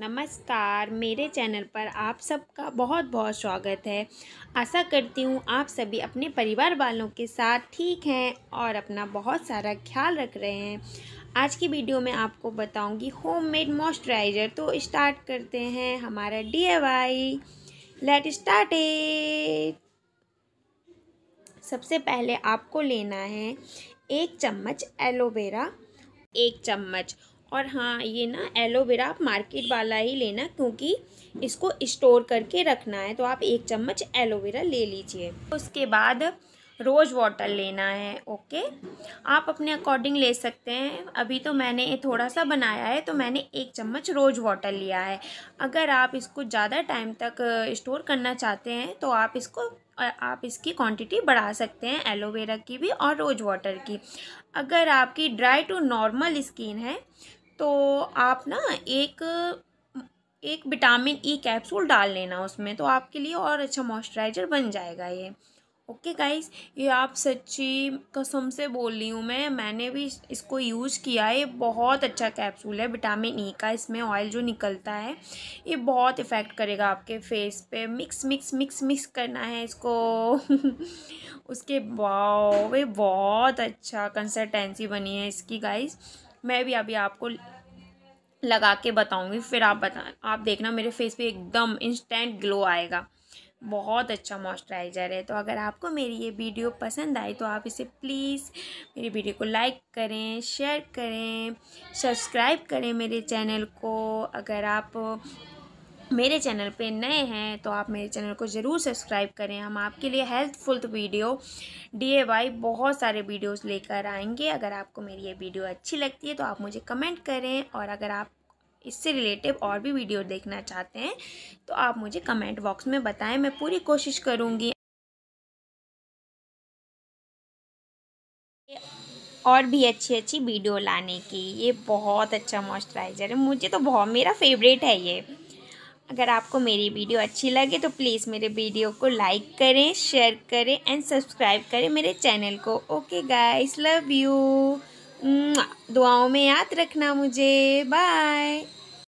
नमस्कार मेरे चैनल पर आप सबका बहुत बहुत स्वागत है आशा करती हूँ आप सभी अपने परिवार वालों के साथ ठीक हैं और अपना बहुत सारा ख्याल रख रहे हैं आज की वीडियो में आपको बताऊंगी होममेड मॉइस्चराइज़र तो स्टार्ट करते हैं हमारा डी लेट स्टार्ट सबसे पहले आपको लेना है एक चम्मच एलोवेरा एक चम्मच और हाँ ये ना एलोवेरा आप मार्केट वाला ही लेना क्योंकि इसको स्टोर करके रखना है तो आप एक चम्मच एलोवेरा ले लीजिए उसके बाद रोज़ वाटर लेना है ओके आप अपने अकॉर्डिंग ले सकते हैं अभी तो मैंने थोड़ा सा बनाया है तो मैंने एक चम्मच रोज़ वाटर लिया है अगर आप इसको ज़्यादा टाइम तक स्टोर करना चाहते हैं तो आप इसको आप इसकी क्वांटिटी बढ़ा सकते हैं एलोवेरा की भी और रोज़ वाटर की अगर आपकी ड्राई टू नॉर्मल स्किन है तो आप ना एक एक विटामिन ई e कैप्सूल डाल लेना उसमें तो आपके लिए और अच्छा मॉइस्चराइज़र बन जाएगा ये ओके गाइस ये आप सच्ची कसम से बोल रही हूँ मैं मैंने भी इसको यूज़ किया है बहुत अच्छा कैप्सूल है विटामिन ई e का इसमें ऑयल जो निकलता है ये बहुत इफ़ेक्ट करेगा आपके फेस पे मिक्स मिक्स मिक्स मिक्स करना है इसको उसके वाव बहुत अच्छा कंसिस्टेंसी बनी है इसकी गाइस मैं भी अभी आपको लगा के बताऊँगी फिर आप बता आप देखना मेरे फेस पे एकदम इंस्टेंट ग्लो आएगा बहुत अच्छा मॉइस्चराइज़र है तो अगर आपको मेरी ये वीडियो पसंद आई तो आप इसे प्लीज़ मेरी वीडियो को लाइक करें शेयर करें सब्सक्राइब करें मेरे चैनल को अगर आप मेरे चैनल पे नए हैं तो आप मेरे चैनल को ज़रूर सब्सक्राइब करें हम आपके लिए हेल्पफुल वीडियो डी बहुत सारे वीडियोस लेकर आएंगे अगर आपको मेरी ये वीडियो अच्छी लगती है तो आप मुझे कमेंट करें और अगर आप इससे रिलेटिव और भी वीडियो देखना चाहते हैं तो आप मुझे कमेंट बॉक्स में बताएं मैं पूरी कोशिश करूँगी और भी अच्छी अच्छी वीडियो लाने की ये बहुत अच्छा मॉइस्चराइज़र है मुझे तो बहुत मेरा फेवरेट है ये अगर आपको मेरी वीडियो अच्छी लगे तो प्लीज़ मेरे वीडियो को लाइक करें शेयर करें एंड सब्सक्राइब करें मेरे चैनल को ओके गाइस लव यू दुआओं में याद रखना मुझे बाय